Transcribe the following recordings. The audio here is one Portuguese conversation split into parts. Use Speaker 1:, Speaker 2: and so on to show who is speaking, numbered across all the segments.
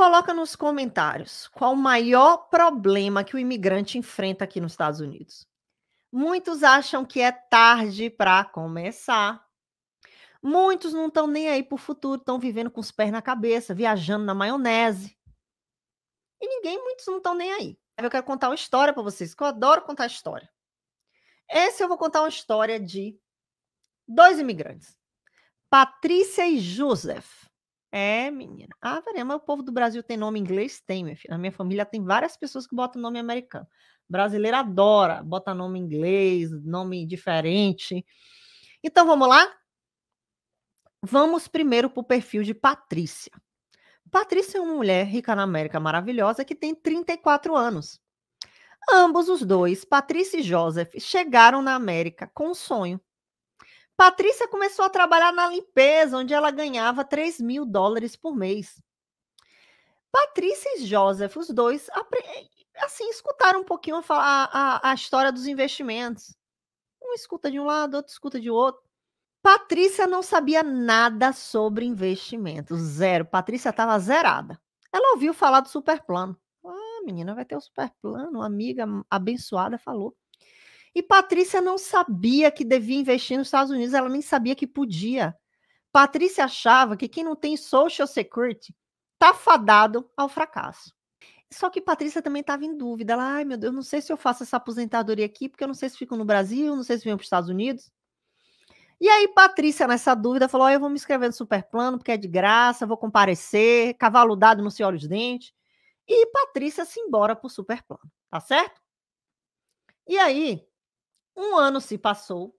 Speaker 1: Coloca nos comentários qual o maior problema que o imigrante enfrenta aqui nos Estados Unidos. Muitos acham que é tarde para começar. Muitos não estão nem aí para o futuro, estão vivendo com os pés na cabeça, viajando na maionese. E ninguém, muitos não estão nem aí. Eu quero contar uma história para vocês, que eu adoro contar história. Essa eu vou contar uma história de dois imigrantes, Patrícia e Joseph. É, menina. Ah, veremos. mas o povo do Brasil tem nome inglês? Tem, minha filha. Na minha família tem várias pessoas que botam nome americano. Brasileira adora, botar nome inglês, nome diferente. Então vamos lá? Vamos primeiro para o perfil de Patrícia. Patrícia é uma mulher rica na América maravilhosa que tem 34 anos. Ambos os dois, Patrícia e Joseph, chegaram na América com um sonho Patrícia começou a trabalhar na limpeza, onde ela ganhava 3 mil dólares por mês. Patrícia e Joseph, os dois, assim, escutaram um pouquinho a, a, a história dos investimentos. Um escuta de um lado, outro escuta de outro. Patrícia não sabia nada sobre investimentos, zero. Patrícia estava zerada. Ela ouviu falar do superplano. Ah, menina, vai ter o um superplano. Uma amiga abençoada falou. E Patrícia não sabia que devia investir nos Estados Unidos, ela nem sabia que podia. Patrícia achava que quem não tem Social Security tá fadado ao fracasso. Só que Patrícia também estava em dúvida. Ela, ai meu Deus, não sei se eu faço essa aposentadoria aqui, porque eu não sei se fico no Brasil, não sei se venho para os Estados Unidos. E aí, Patrícia, nessa dúvida, falou: oh, eu vou me inscrever no Superplano, porque é de graça, vou comparecer, cavalo dado no se olha os dentes. E Patrícia se embora para o Superplano, tá certo? E aí, um ano se passou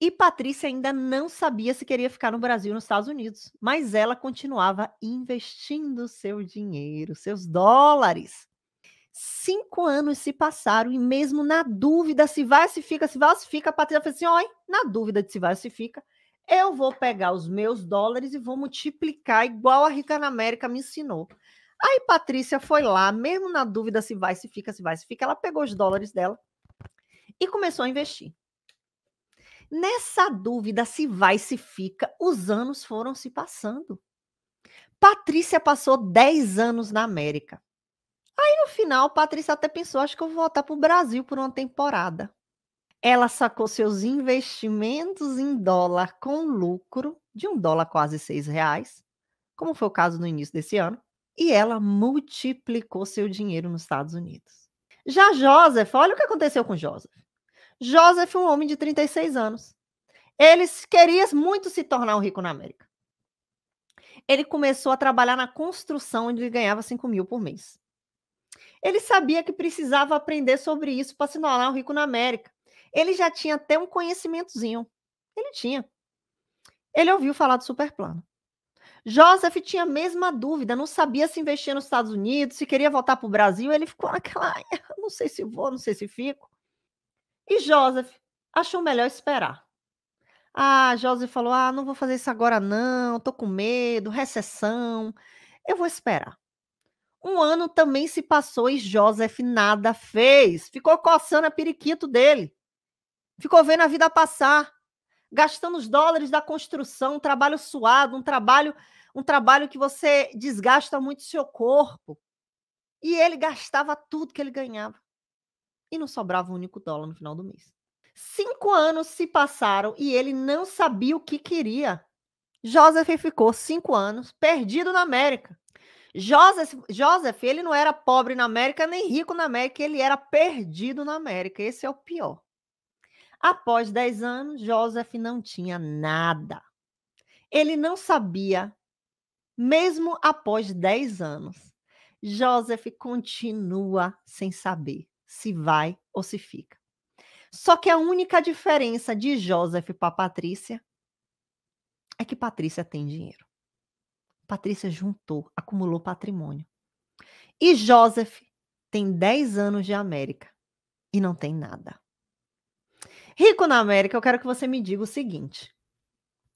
Speaker 1: e Patrícia ainda não sabia se queria ficar no Brasil ou nos Estados Unidos, mas ela continuava investindo seu dinheiro, seus dólares. Cinco anos se passaram e mesmo na dúvida se vai se fica, se vai se fica, a Patrícia falou assim, "Oi, na dúvida de se vai se fica, eu vou pegar os meus dólares e vou multiplicar igual a Rica na América me ensinou. Aí Patrícia foi lá, mesmo na dúvida se vai, se fica, se vai, se fica, ela pegou os dólares dela e começou a investir. Nessa dúvida se vai, se fica, os anos foram se passando. Patrícia passou 10 anos na América. Aí no final, Patrícia até pensou: acho que eu vou voltar para o Brasil por uma temporada. Ela sacou seus investimentos em dólar com lucro de um dólar quase seis reais, como foi o caso no início desse ano, e ela multiplicou seu dinheiro nos Estados Unidos. Já Joseph, olha o que aconteceu com Joseph. Joseph, um homem de 36 anos. Ele queria muito se tornar um rico na América. Ele começou a trabalhar na construção, onde ele ganhava 5 mil por mês. Ele sabia que precisava aprender sobre isso para se tornar um rico na América. Ele já tinha até um conhecimentozinho. Ele tinha. Ele ouviu falar do superplano. Joseph tinha a mesma dúvida, não sabia se investir nos Estados Unidos, se queria voltar para o Brasil. Ele ficou naquela, não sei se vou, não sei se fico. E Joseph achou melhor esperar. Ah, Joseph falou: ah, não vou fazer isso agora, não, tô com medo, recessão. Eu vou esperar. Um ano também se passou e Joseph nada fez. Ficou coçando a periquito dele. Ficou vendo a vida passar, gastando os dólares da construção, um trabalho suado, um trabalho, um trabalho que você desgasta muito seu corpo. E ele gastava tudo que ele ganhava e não sobrava um único dólar no final do mês. Cinco anos se passaram e ele não sabia o que queria. Joseph ficou cinco anos perdido na América. Joseph, Joseph, ele não era pobre na América nem rico na América, ele era perdido na América. Esse é o pior. Após dez anos, Joseph não tinha nada. Ele não sabia, mesmo após dez anos. Joseph continua sem saber se vai ou se fica. Só que a única diferença de Joseph para Patrícia é que Patrícia tem dinheiro. Patrícia juntou, acumulou patrimônio. E Joseph tem 10 anos de América e não tem nada. Rico na América, eu quero que você me diga o seguinte: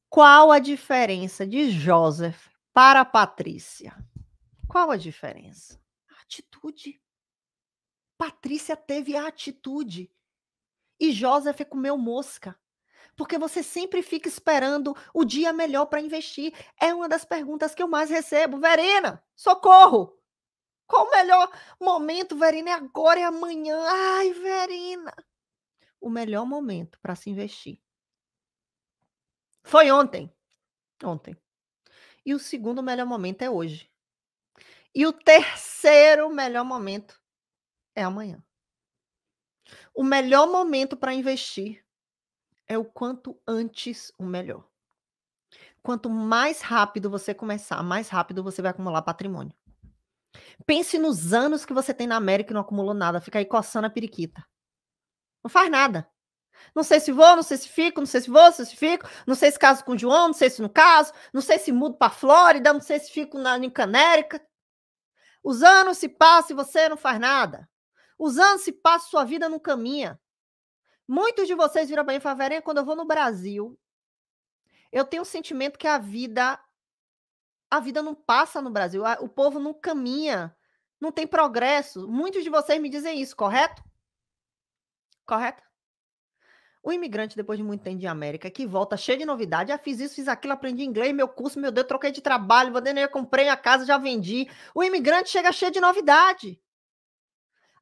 Speaker 1: qual a diferença de Joseph para Patrícia? Qual a diferença? A atitude. Patrícia teve a atitude. E Joseph é comeu mosca. Porque você sempre fica esperando o dia melhor para investir. É uma das perguntas que eu mais recebo. Verena, socorro! Qual o melhor momento, Verena? É agora, é amanhã. Ai, Verena! O melhor momento para se investir. Foi ontem. Ontem. E o segundo melhor momento é hoje. E o terceiro melhor momento é amanhã. O melhor momento para investir é o quanto antes, o melhor. Quanto mais rápido você começar, mais rápido você vai acumular patrimônio. Pense nos anos que você tem na América e não acumulou nada, fica aí coçando a periquita. Não faz nada. Não sei se vou, não sei se fico, não sei se vou, não sei se fico, não sei se caso com o João, não sei se no caso, não sei se mudo para Flórida, não sei se fico na, em Canérica. Os anos se passam e você não faz nada. Os anos se passam, sua vida não caminha. Muitos de vocês viram para mim e quando eu vou no Brasil, eu tenho o um sentimento que a vida a vida não passa no Brasil, o povo não caminha, não tem progresso. Muitos de vocês me dizem isso, correto? Correto? O imigrante, depois de muito tempo de América, que volta cheio de novidade, já ah, fiz isso, fiz aquilo, aprendi inglês, meu curso, meu Deus, troquei de trabalho, vou comprei a casa, já vendi. O imigrante chega cheio de novidade.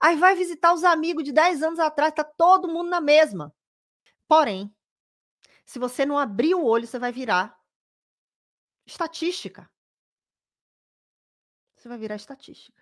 Speaker 1: Aí vai visitar os amigos de 10 anos atrás, tá todo mundo na mesma. Porém, se você não abrir o olho, você vai virar estatística. Você vai virar estatística.